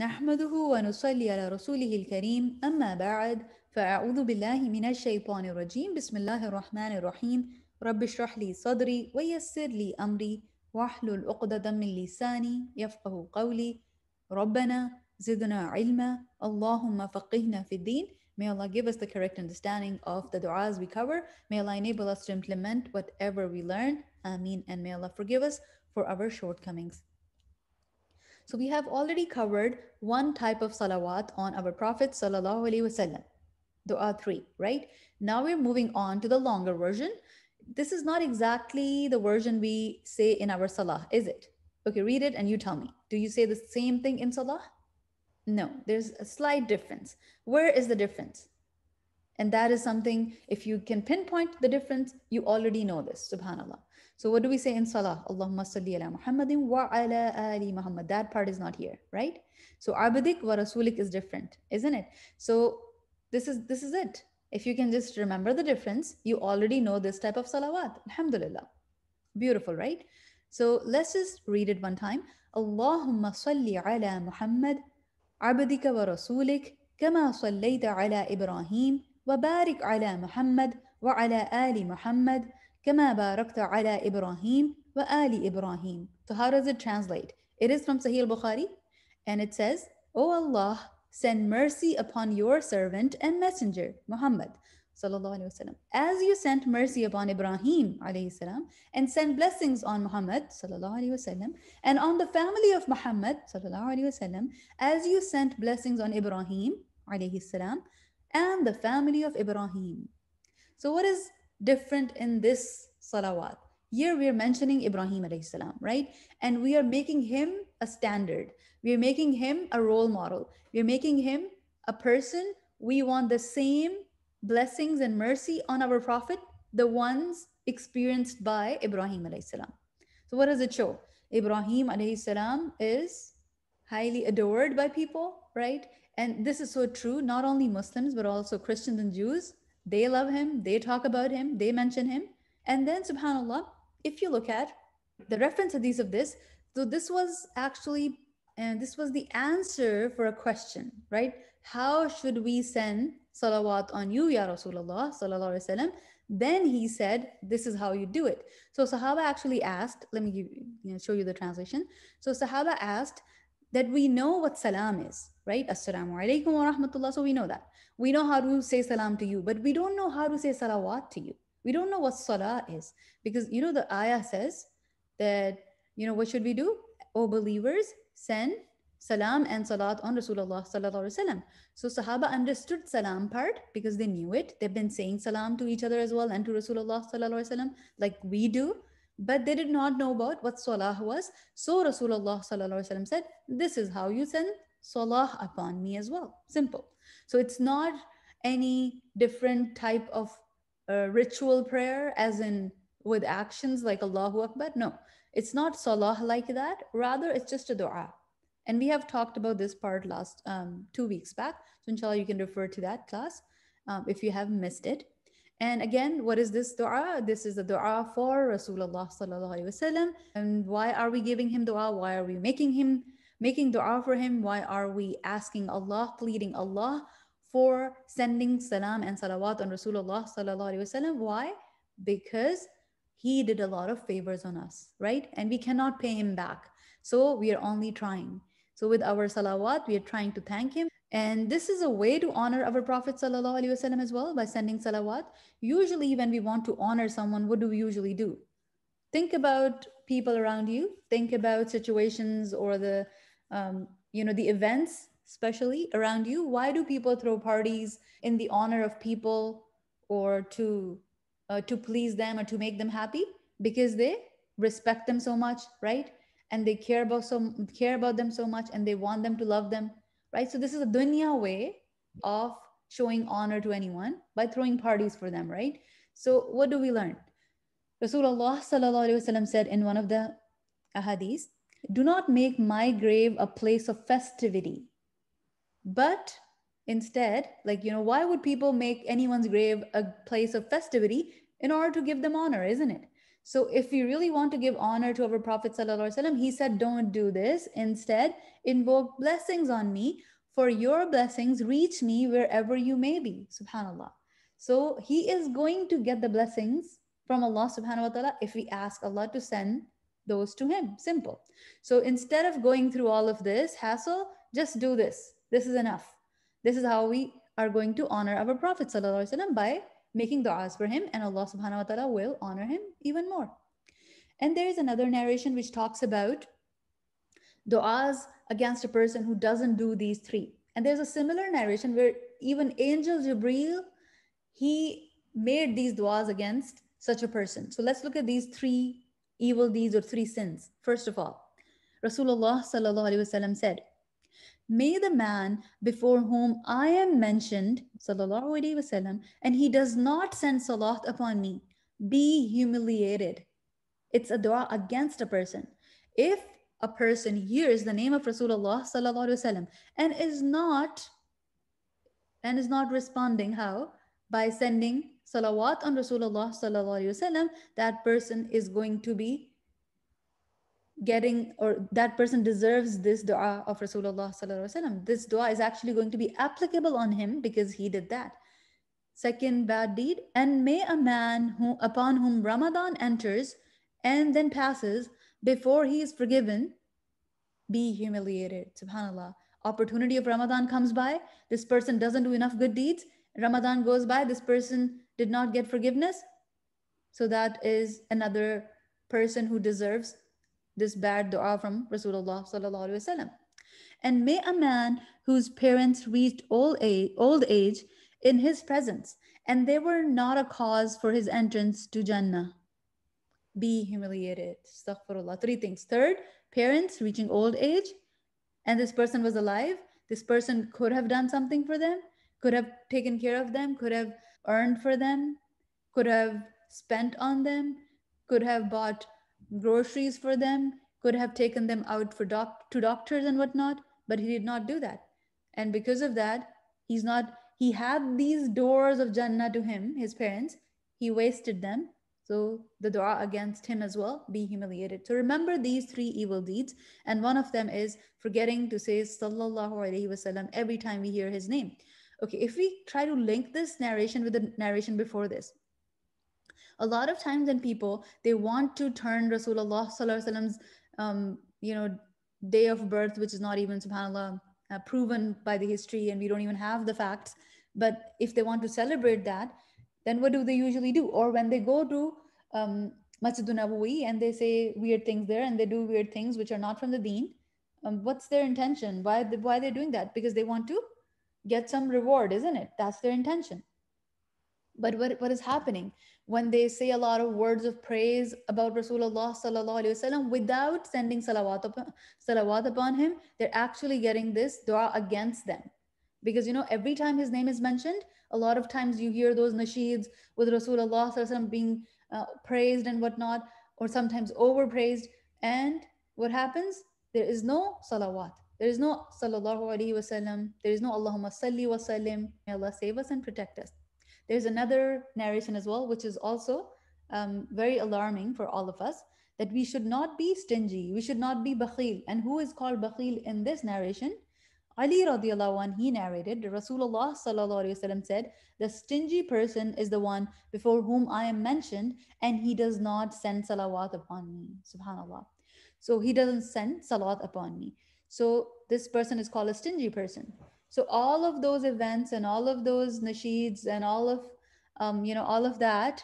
نحمده ونصلي على رسوله الكريم أما بعد فأعوذ بالله من الشيطان الرجيم بسم الله الرحمن الرحيم رب اشرح لي صدري ويسر لي أمري واحلل عقدة من لساني يفقه قولي ربنا زدنا علما اللهم فقهنا في الدين May Allah give us the correct understanding of the du'as we cover. May Allah enable us to implement whatever we learn. Ameen. And may Allah forgive us for our shortcomings. So we have already covered one type of salawat on our Prophet sallallahu alaihi wasallam. There are three, right? Now we're moving on to the longer version. This is not exactly the version we say in our salah, is it? Okay, read it and you tell me. Do you say the same thing in salah? No, there's a slight difference. Where is the difference? And that is something, if you can pinpoint the difference, you already know this, subhanAllah. So what do we say in Salah? Allahumma salli ala Muhammadin wa ala ali Muhammad. That part is not here, right? So abidik wa rasulik is different, isn't it? So this is this is it. If you can just remember the difference, you already know this type of salawat. Alhamdulillah. Beautiful, right? So let's just read it one time. Allahumma salli ala Muhammad abdika wa rasulik kama sallayta ala Ibrahim wa barik ala Muhammad wa ala ali Muhammad كما باركت على إبراهيم وآل إبراهيم. So how does it translate? It is from Sahih al-Bukhari and it says, O oh Allah, send mercy upon your servant and messenger, Muhammad وسلم, as you sent mercy upon Ibrahim السلام, and send blessings on Muhammad وسلم, and on the family of Muhammad وسلم, as you sent blessings on Ibrahim السلام, and the family of Ibrahim. So what is different in this salawat. Here we are mentioning Ibrahim alayhi salam, right? And we are making him a standard. We are making him a role model. We are making him a person. We want the same blessings and mercy on our Prophet, the ones experienced by Ibrahim alayhi salam. So what does it show? Ibrahim alayhi salam is highly adored by people, right? And this is so true, not only Muslims, but also Christians and Jews they love him, they talk about him, they mention him. And then, subhanAllah, if you look at the reference hadith of this, so this was actually, and this was the answer for a question, right? How should we send salawat on you, Ya Rasulullah, sallallahu Alaihi wasallam? Then he said, this is how you do it. So Sahaba actually asked, let me give, you know, show you the translation. So Sahaba asked, that we know what salam is, right? Assalamu alaikum wa rahmatullah. So we know that. We know how to say salam to you, but we don't know how to say salawat to you. We don't know what salah is because you know the ayah says that, you know, what should we do? O believers, send salam and salat on Rasulullah sallallahu alaihi wasallam. So Sahaba understood salam part because they knew it. They've been saying salam to each other as well and to Rasulullah sallallahu alaihi wasallam like we do but they did not know about what salah was. So Rasulullah said, This is how you send salah upon me as well. Simple. So it's not any different type of uh, ritual prayer, as in with actions like Allahu Akbar. No, it's not salah like that. Rather, it's just a dua. And we have talked about this part last um, two weeks back. So, inshallah, you can refer to that class um, if you have missed it. And again, what is this dua? This is the dua for Rasulullah sallallahu alaihi wasallam. And why are we giving him dua? Why are we making him making dua for him? Why are we asking Allah, pleading Allah for sending salam and salawat on Rasulullah sallallahu alaihi wasallam? Why? Because he did a lot of favors on us, right? And we cannot pay him back. So we are only trying. So with our salawat, we are trying to thank him and this is a way to honor our Prophet ﷺ as well by sending salawat. Usually, when we want to honor someone, what do we usually do? Think about people around you, think about situations or the um, you know the events especially around you why do people throw parties in the honor of people or to uh, to please them or to make them happy because they respect them so much right and they care about so care about them so much and they want them to love them right? So this is a dunya way of showing honor to anyone by throwing parties for them, right? So what do we learn? Rasulullah said in one of the ahadith, do not make my grave a place of festivity, but instead, like, you know, why would people make anyone's grave a place of festivity in order to give them honor, isn't it? So if we really want to give honor to our Prophet ﷺ, he said, don't do this. Instead, invoke blessings on me for your blessings reach me wherever you may be. SubhanAllah. So he is going to get the blessings from Allah subhanahu wa ta'ala if we ask Allah to send those to him. Simple. So instead of going through all of this hassle, just do this. This is enough. This is how we are going to honor our Prophet ﷺ by making du'as for him, and Allah subhanahu wa ta'ala will honor him even more. And there is another narration which talks about du'as against a person who doesn't do these three. And there's a similar narration where even angel Jibril, he made these du'as against such a person. So let's look at these three evil deeds or three sins. First of all, Rasulullah said, May the man before whom I am mentioned, sallallahu alayhi wasallam, and he does not send salat upon me, be humiliated. It's a dua against a person. If a person hears the name of Rasulullah sallallahu wasallam and is not and is not responding how by sending salawat on Rasulullah sallallahu wasallam, that person is going to be getting or that person deserves this dua of Rasulullah. This dua is actually going to be applicable on him because he did that. Second bad deed, and may a man who upon whom Ramadan enters and then passes before he is forgiven be humiliated. Subhanallah. Opportunity of Ramadan comes by, this person doesn't do enough good deeds. Ramadan goes by, this person did not get forgiveness. So that is another person who deserves this bad dua from Rasulullah sallallahu alaihi wasallam. And may a man whose parents reached old age, old age in his presence, and they were not a cause for his entrance to Jannah, be humiliated. Astaghfirullah. Three things. Third, parents reaching old age, and this person was alive. This person could have done something for them, could have taken care of them, could have earned for them, could have spent on them, could have bought groceries for them, could have taken them out for doc- to doctors and whatnot, but he did not do that. And because of that, he's not, he had these doors of Jannah to him, his parents, he wasted them. So the dua against him as well, be humiliated. So remember these three evil deeds. And one of them is forgetting to say Sallallahu Alaihi Wasallam every time we hear his name. Okay, if we try to link this narration with the narration before this, a lot of times in people, they want to turn Rasulullah's um, you know, day of birth, which is not even, subhanAllah, uh, proven by the history and we don't even have the facts. But if they want to celebrate that, then what do they usually do? Or when they go to um, Masjidun Nabawi and they say weird things there and they do weird things which are not from the deen, um, what's their intention? Why, why are they doing that? Because they want to get some reward, isn't it? That's their intention. But what, what is happening? when they say a lot of words of praise about Rasulullah sallallahu alaihi wasallam without sending salawat upon, salawat upon him, they're actually getting this dua against them. Because you know, every time his name is mentioned, a lot of times you hear those nasheeds with Rasulullah sallallahu being uh, praised and whatnot, or sometimes overpraised. And what happens? There is no salawat. There is no sallallahu alaihi wasallam. There is no Allahumma salli wa sallim. May Allah save us and protect us. There's another narration as well, which is also um, very alarming for all of us that we should not be stingy, we should not be bakhil. And who is called bakhil in this narration? Ali radiallahu anh, he narrated, Rasulullah sallallahu wasallam said, the stingy person is the one before whom I am mentioned and he does not send salawat upon me. Subhanallah. So he doesn't send salawat upon me. So this person is called a stingy person. So all of those events and all of those nasheeds and all of um, you know all of that,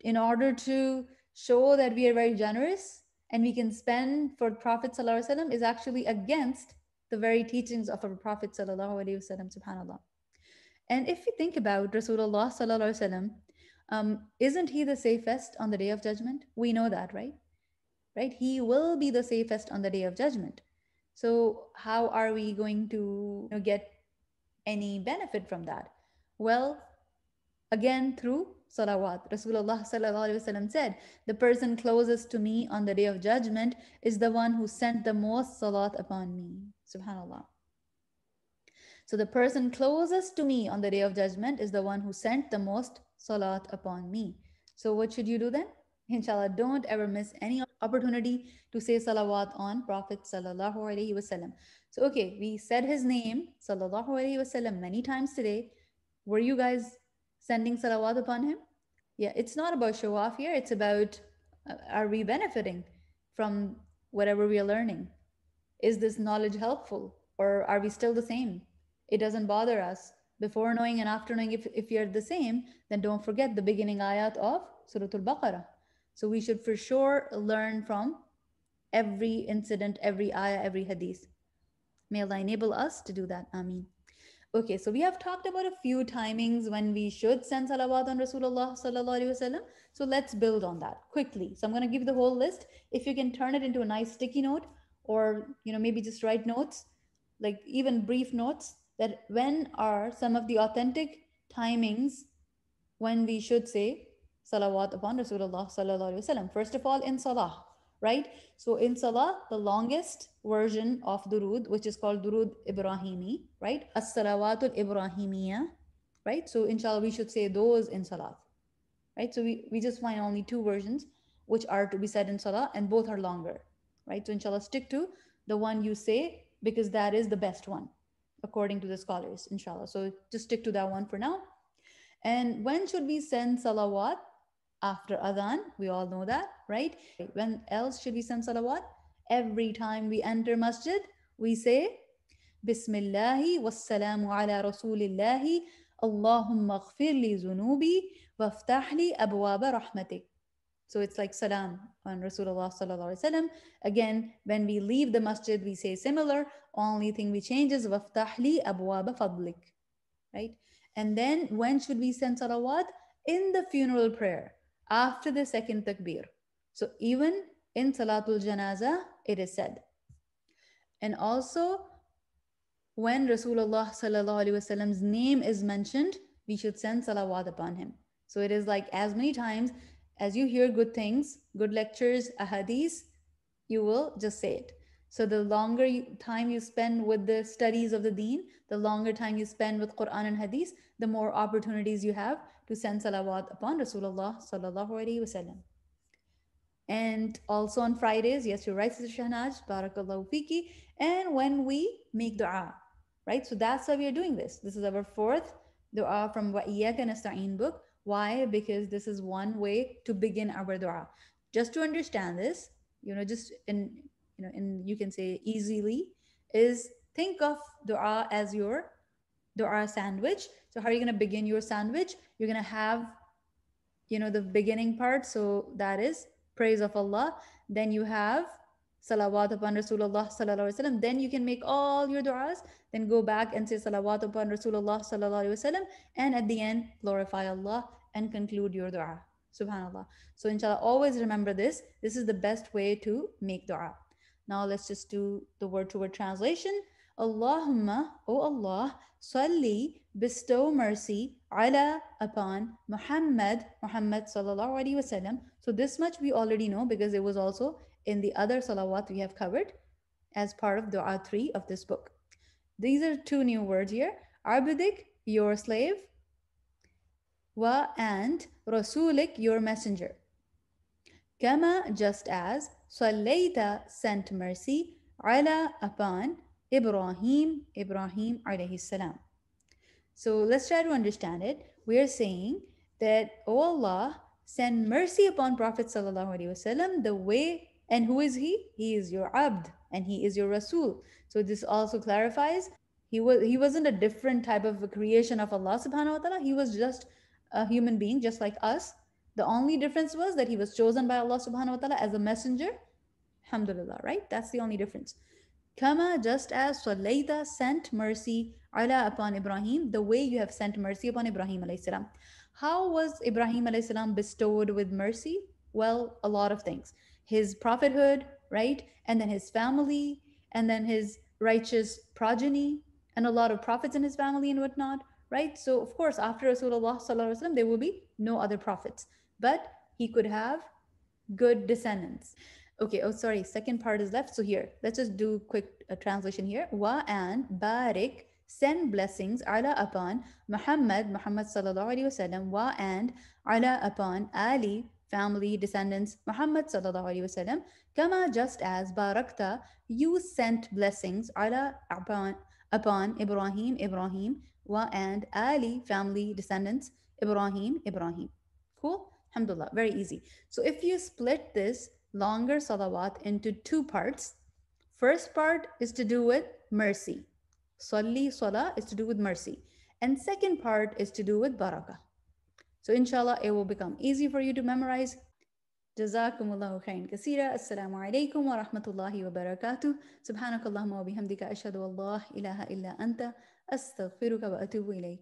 in order to show that we are very generous and we can spend for Prophet Sallallahu is actually against the very teachings of our Prophet Sallallahu Alaihi Wasallam, subhanAllah. And if you think about Rasulullah Sallallahu um, isn't he the safest on the day of judgment? We know that, right? Right? He will be the safest on the day of judgment. So, how are we going to you know, get any benefit from that? Well, again, through salawat. Rasulullah said, The person closest to me on the day of judgment is the one who sent the most salat upon me. Subhanallah. So, the person closest to me on the day of judgment is the one who sent the most salat upon me. So, what should you do then? Inshallah, don't ever miss any opportunity to say salawat on Prophet Sallallahu Alaihi Wasallam. So, okay, we said his name, Sallallahu Alaihi Wasallam, many times today. Were you guys sending salawat upon him? Yeah, it's not about show off here. It's about uh, are we benefiting from whatever we are learning? Is this knowledge helpful or are we still the same? It doesn't bother us. Before knowing and after knowing, if, if you're the same, then don't forget the beginning ayat of Surah Al Baqarah. So we should for sure learn from every incident, every ayah, every hadith. May Allah enable us to do that. Ameen. Okay, so we have talked about a few timings when we should send salawat on Rasulullah sallallahu So let's build on that quickly. So I'm going to give the whole list. If you can turn it into a nice sticky note, or you know maybe just write notes, like even brief notes that when are some of the authentic timings when we should say salawat upon Rasulullah sallallahu alayhi wasallam. First of all, in salah, right? So in salah, the longest version of durud, which is called durud Ibrahimi, right? As-salawatul Ibrahimiyah, right? So inshallah, we should say those in salah, right? So we, we just find only two versions which are to be said in salah and both are longer, right? So inshallah, stick to the one you say because that is the best one according to the scholars, inshallah. So just stick to that one for now. And when should we send salawat? after adhan we all know that right when else should we send salawat every time we enter masjid we say bismillahi wassalamu ala rasulillahi allahumma ghfir li zunubi waftah li abwaba rahmatik so it's like salam on Rasulullah sallallahu alaihi wasallam. Again, when we leave the masjid, we say similar. Only thing we change is waftahli abwaba fadlik, right? And then when should we send salawat? In the funeral prayer after the second takbir. So even in Salatul Janaza, it is said. And also, when Rasulullah Wasallam's name is mentioned, we should send salawat upon him. So it is like as many times as you hear good things, good lectures, ahadith, you will just say it. So the longer you, time you spend with the studies of the deen, the longer time you spend with Quran and Hadith, the more opportunities you have to send salawat upon Rasulullah sallallahu alaihi wasallam. And also on Fridays, yes, you're right, Sister Shahnaj, barakallahu fiki. And when we make dua, right? So that's why we are doing this. This is our fourth dua from Wa'iyaka Nasta'in book. Why? Because this is one way to begin our dua. Just to understand this, you know, just in you know, and you can say easily is think of dua as your dua sandwich. So how are you going to begin your sandwich? You're going to have, you know, the beginning part. So that is praise of Allah. Then you have salawat upon Rasulullah sallallahu alaihi wasallam. Then you can make all your du'as. Then go back and say salawat upon Rasulullah sallallahu alaihi wasallam. And at the end, glorify Allah and conclude your du'a. Subhanallah. So inshallah, always remember this. This is the best way to make du'a. Now let's just do the word to word translation. Allahumma, O Allah, salli, bestow mercy, ala, upon Muhammad, Muhammad sallallahu alaihi wasallam. So this much we already know because it was also in the other salawat we have covered as part of dua 3 of this book. These are two new words here. Abidik, your slave, wa and Rasulik, your messenger. Kama, just as, Sallaita, sent mercy, عَلَى upon, Ibrahim, Ibrahim عليه السلام. So let's try to understand it. We are saying that, O oh Allah, send mercy upon Prophet sallallahu alaihi wasallam the way, and who is he? He is your abd and he is your Rasul. So this also clarifies he was he wasn't a different type of a creation of Allah subhanahu wa ta'ala. He was just a human being, just like us, the only difference was that he was chosen by Allah subhanahu wa ta'ala as a messenger. Alhamdulillah, right? That's the only difference. Kama, just as Salayta sent mercy ala upon Ibrahim, the way you have sent mercy upon Ibrahim alayhi salam. How was Ibrahim alayhi salam bestowed with mercy? Well, a lot of things. His prophethood, right? And then his family, and then his righteous progeny, and a lot of prophets in his family and whatnot, right? So, of course, after Rasulullah, there will be no other prophets but he could have good descendants. Okay, oh, sorry, second part is left. So here, let's just do quick uh, translation here. Wa and barik, send blessings ala upon Muhammad, Muhammad sallallahu alayhi wasallam, wa and ala upon Ali, family, descendants, Muhammad sallallahu alayhi wasallam, kama just as barakta, you sent blessings ala upon, upon Ibrahim, Ibrahim, wa and Ali, family, descendants, Ibrahim, Ibrahim. Cool? Alhamdulillah, very easy. So if you split this longer salawat into two parts, first part is to do with mercy. Salli, salah is to do with mercy. And second part is to do with barakah. So inshallah, it will become easy for you to memorize. Jazakumullahu khairan kaseera. Assalamu alaikum wa rahmatullahi wa barakatuh. Subhanakallahumma wa bihamdika ashhadu an la ilaha illa anta astaghfiruka wa atubu